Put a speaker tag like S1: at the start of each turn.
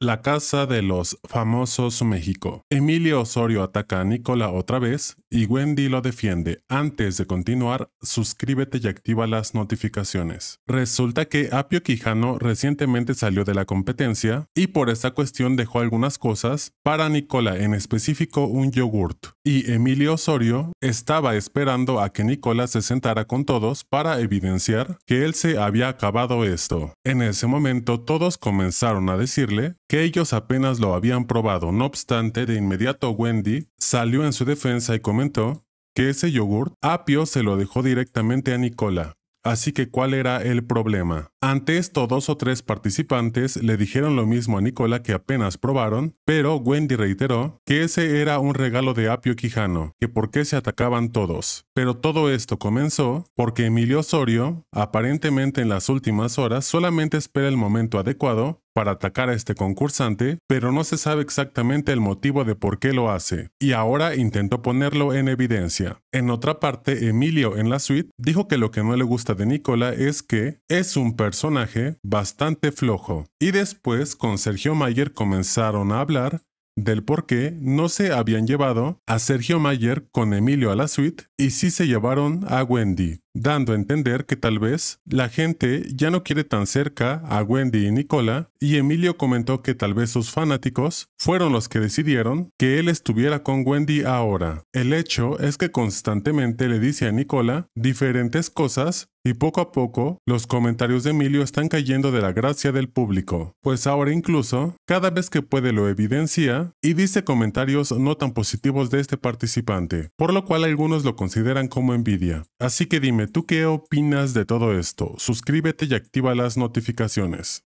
S1: La casa de los famosos México. Emilio Osorio ataca a Nicola otra vez y Wendy lo defiende. Antes de continuar, suscríbete y activa las notificaciones. Resulta que Apio Quijano recientemente salió de la competencia y por esta cuestión dejó algunas cosas, para Nicola en específico un yogurt. Y Emilio Osorio estaba esperando a que Nicola se sentara con todos para evidenciar que él se había acabado esto. En ese momento todos comenzaron a decirle que ellos apenas lo habían probado, no obstante de inmediato Wendy salió en su defensa y comenzó comentó que ese yogur Apio se lo dejó directamente a Nicola. Así que ¿cuál era el problema? Ante esto, dos o tres participantes le dijeron lo mismo a Nicola que apenas probaron, pero Wendy reiteró que ese era un regalo de Apio Quijano, que por qué se atacaban todos. Pero todo esto comenzó porque Emilio Osorio, aparentemente en las últimas horas, solamente espera el momento adecuado para atacar a este concursante, pero no se sabe exactamente el motivo de por qué lo hace, y ahora intentó ponerlo en evidencia. En otra parte, Emilio en la suite dijo que lo que no le gusta de Nicola es que es un personaje bastante flojo. Y después con Sergio Mayer comenzaron a hablar del por qué no se habían llevado a Sergio Mayer con Emilio a la suite y si se llevaron a Wendy dando a entender que tal vez la gente ya no quiere tan cerca a Wendy y Nicola, y Emilio comentó que tal vez sus fanáticos fueron los que decidieron que él estuviera con Wendy ahora. El hecho es que constantemente le dice a Nicola diferentes cosas y poco a poco los comentarios de Emilio están cayendo de la gracia del público, pues ahora incluso cada vez que puede lo evidencia y dice comentarios no tan positivos de este participante, por lo cual algunos lo consideran como envidia. Así que dime, ¿tú qué opinas de todo esto? Suscríbete y activa las notificaciones.